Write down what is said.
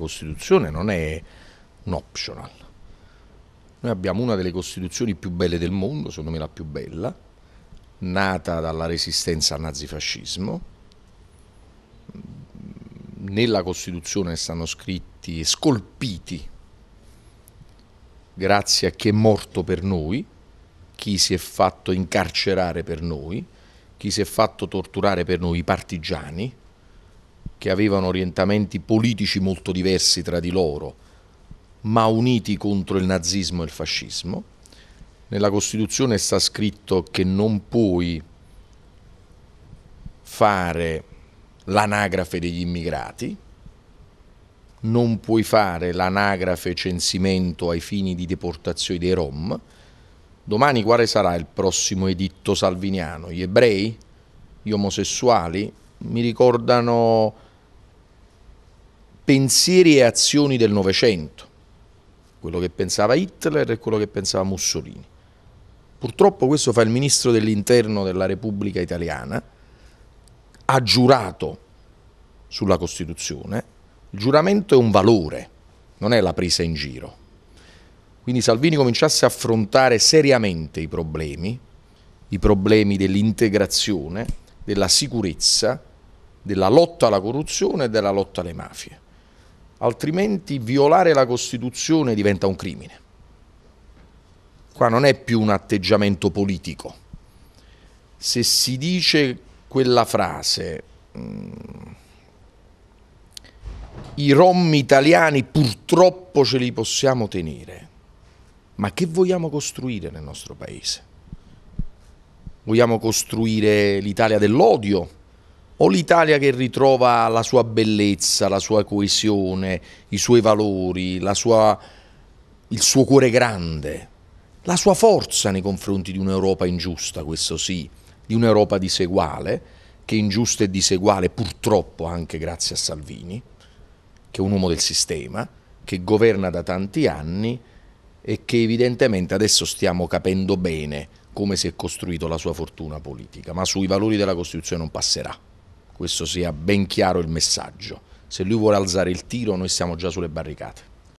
Costituzione non è un optional. Noi abbiamo una delle Costituzioni più belle del mondo, secondo me la più bella, nata dalla resistenza al nazifascismo. Nella Costituzione stanno scritti e scolpiti, grazie a chi è morto per noi, chi si è fatto incarcerare per noi, chi si è fatto torturare per noi, i partigiani, che avevano orientamenti politici molto diversi tra di loro, ma uniti contro il nazismo e il fascismo. Nella Costituzione sta scritto che non puoi fare l'anagrafe degli immigrati, non puoi fare l'anagrafe censimento ai fini di deportazione dei Rom. Domani quale sarà il prossimo editto salviniano? Gli ebrei? Gli omosessuali? Mi ricordano pensieri e azioni del Novecento, quello che pensava Hitler e quello che pensava Mussolini. Purtroppo questo fa il ministro dell'interno della Repubblica Italiana, ha giurato sulla Costituzione, il giuramento è un valore, non è la presa in giro. Quindi Salvini cominciasse a affrontare seriamente i problemi, i problemi dell'integrazione, della sicurezza, della lotta alla corruzione e della lotta alle mafie altrimenti violare la Costituzione diventa un crimine. Qua non è più un atteggiamento politico. Se si dice quella frase, mm, i rom italiani purtroppo ce li possiamo tenere, ma che vogliamo costruire nel nostro paese? Vogliamo costruire l'Italia dell'odio? o l'Italia che ritrova la sua bellezza, la sua coesione, i suoi valori, sua, il suo cuore grande, la sua forza nei confronti di un'Europa ingiusta, questo sì, di un'Europa diseguale, che è ingiusta e diseguale purtroppo anche grazie a Salvini, che è un uomo del sistema, che governa da tanti anni e che evidentemente adesso stiamo capendo bene come si è costruito la sua fortuna politica, ma sui valori della Costituzione non passerà questo sia ben chiaro il messaggio. Se lui vuole alzare il tiro noi siamo già sulle barricate.